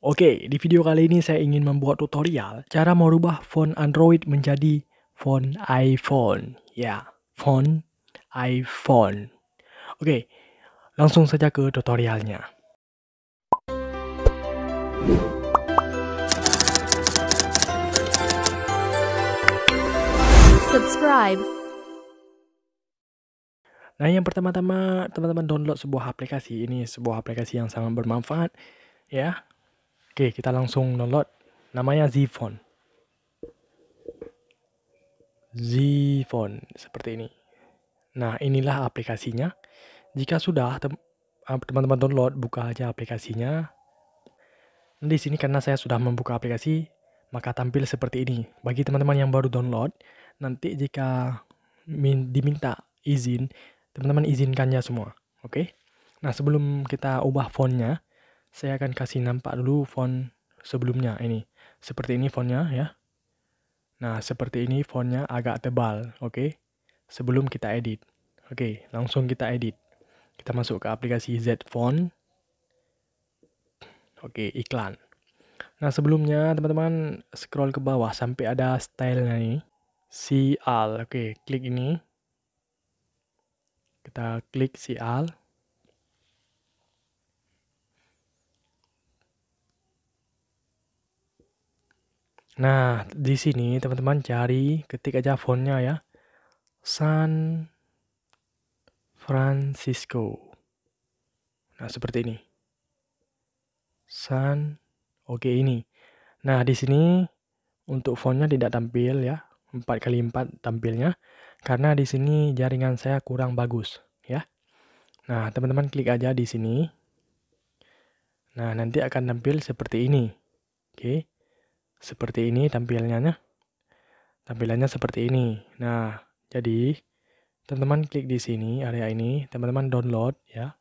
Oke, di video kali ini saya ingin membuat tutorial cara merubah font Android menjadi font iPhone. Ya, font iPhone. Oke, langsung saja ke tutorialnya. Subscribe. Nah, yang pertama-tama teman-teman download sebuah aplikasi. Ini sebuah aplikasi yang sangat bermanfaat ya Oke, kita langsung download. Namanya Zphone, Zphone seperti ini. Nah, inilah aplikasinya. Jika sudah ah, teman-teman download, buka aja aplikasinya. Di sini karena saya sudah membuka aplikasi, maka tampil seperti ini. Bagi teman-teman yang baru download, nanti jika diminta izin, teman-teman izinkannya semua. Oke. Nah, sebelum kita ubah fontnya, saya akan kasih nampak dulu font sebelumnya ini. Seperti ini fontnya ya. Nah, seperti ini fontnya agak tebal, oke? Okay? Sebelum kita edit. Oke, okay, langsung kita edit. Kita masuk ke aplikasi Z Font. Oke, okay, iklan. Nah, sebelumnya teman-teman scroll ke bawah sampai ada stylenya ini. CL. Oke, klik ini. Kita klik CL. Nah, di sini teman-teman cari, ketik aja fontnya ya. San Francisco. Nah, seperti ini. San, oke okay, ini. Nah, di sini untuk fontnya tidak tampil ya. 4 kali 4 tampilnya. Karena di sini jaringan saya kurang bagus ya. Nah, teman-teman klik aja di sini. Nah, nanti akan tampil seperti ini. Oke. Okay seperti ini tampilannya. Tampilannya seperti ini. Nah, jadi teman-teman klik di sini area ini, teman-teman download ya.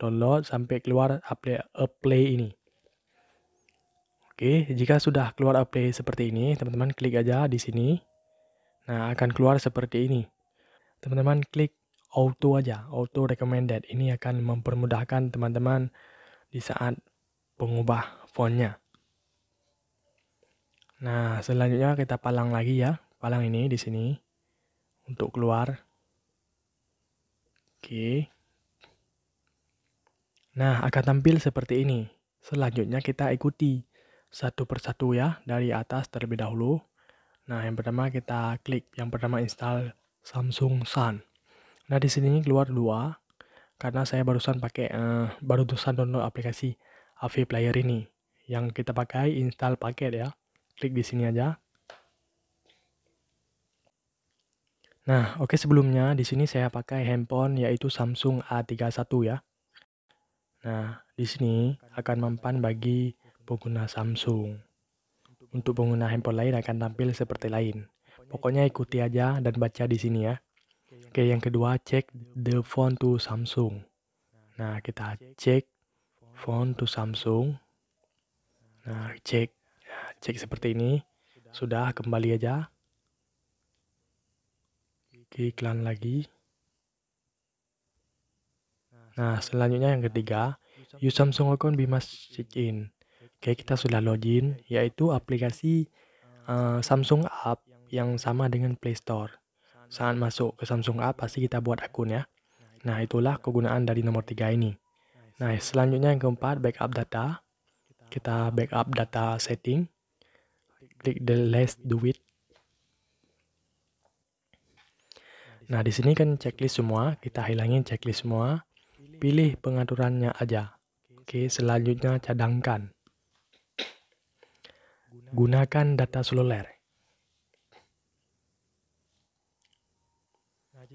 Download sampai keluar apply, apply ini. Oke, jika sudah keluar apply seperti ini, teman-teman klik aja di sini. Nah, akan keluar seperti ini. Teman-teman klik auto aja, auto recommended. Ini akan mempermudahkan teman-teman di saat pengubah fontnya. Nah, selanjutnya kita palang lagi ya. Palang ini di sini untuk keluar. Oke. Nah, akan tampil seperti ini. Selanjutnya kita ikuti satu persatu ya dari atas terlebih dahulu. Nah, yang pertama kita klik yang pertama install Samsung Sun. Nah, di sini keluar dua karena saya barusan pakai eh, barusan download aplikasi AV Player ini yang kita pakai install paket ya klik di sini aja. Nah, oke okay, sebelumnya di sini saya pakai handphone yaitu Samsung A31 ya. Nah, di sini akan mempan bagi pengguna Samsung. Untuk pengguna handphone lain akan tampil seperti lain. Pokoknya ikuti aja dan baca di sini ya. Oke, yang kedua cek the phone to Samsung. Nah, kita cek phone to Samsung. Nah, cek cek seperti ini sudah kembali aja ke iklan lagi nah, nah selanjutnya yang ketiga use Samsung account be must check in oke kita sudah login yaitu aplikasi uh, Samsung app yang sama dengan Play Store saat masuk ke Samsung app pasti kita buat akun ya nah, nah itulah kegunaan dari nomor tiga ini nah selanjutnya yang keempat backup data kita backup data setting klik the last do it. Nah, di sini kan checklist semua, kita hilangin checklist semua. Pilih pengaturannya aja. Oke, selanjutnya cadangkan. Gunakan data seluler.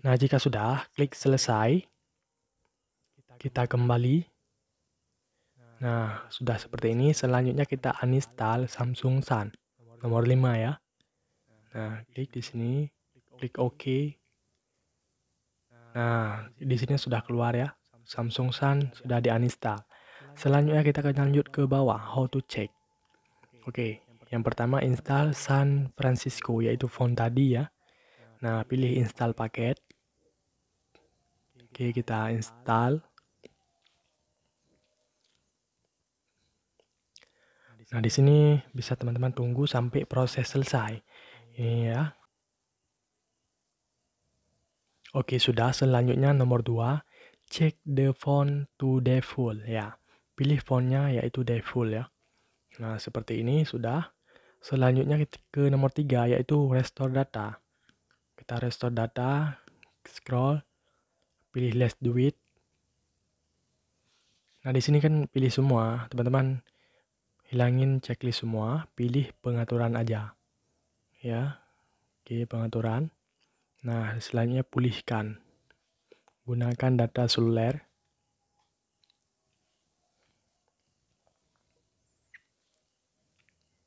Nah, jika sudah, klik selesai. Kita kembali. Nah, sudah seperti ini. Selanjutnya kita uninstall Samsung Sun nomor 5 ya. Nah, nah klik di sini, klik OK. Nah, di sini sudah keluar ya. Samsung Sun sudah di uninstall. Selanjutnya kita akan lanjut ke bawah, how to check. Oke, okay, yang pertama install San Francisco yaitu font tadi ya. Nah, pilih install paket. Oke, okay, kita install. Nah, di sini bisa teman-teman tunggu sampai proses selesai. Ini ya. Oke, sudah. Selanjutnya nomor dua check the font to default ya. Pilih fontnya yaitu default ya. Nah, seperti ini sudah. Selanjutnya ke nomor tiga yaitu restore data. Kita restore data, scroll, pilih let's do it. Nah, di sini kan pilih semua, teman-teman hilangin checklist semua, pilih pengaturan aja. Ya. Oke, pengaturan. Nah, selanjutnya pulihkan. Gunakan data seluler.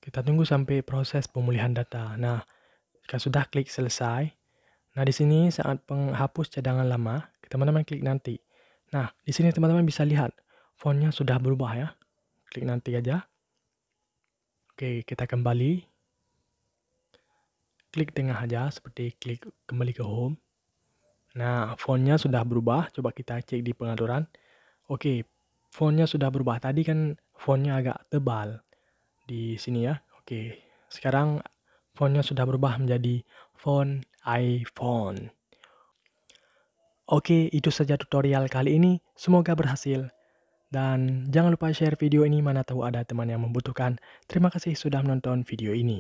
Kita tunggu sampai proses pemulihan data. Nah, jika sudah klik selesai, nah di sini saat penghapus cadangan lama, teman-teman klik nanti. Nah, di sini teman-teman bisa lihat fontnya sudah berubah ya. Klik nanti aja. Oke, kita kembali. Klik tengah aja seperti klik kembali ke home. Nah, fontnya sudah berubah. Coba kita cek di pengaturan. Oke, fontnya sudah berubah. Tadi kan fontnya agak tebal di sini ya. Oke, sekarang fontnya sudah berubah menjadi font iPhone. Oke, itu saja tutorial kali ini. Semoga berhasil. Dan jangan lupa share video ini mana tahu ada teman yang membutuhkan. Terima kasih sudah menonton video ini.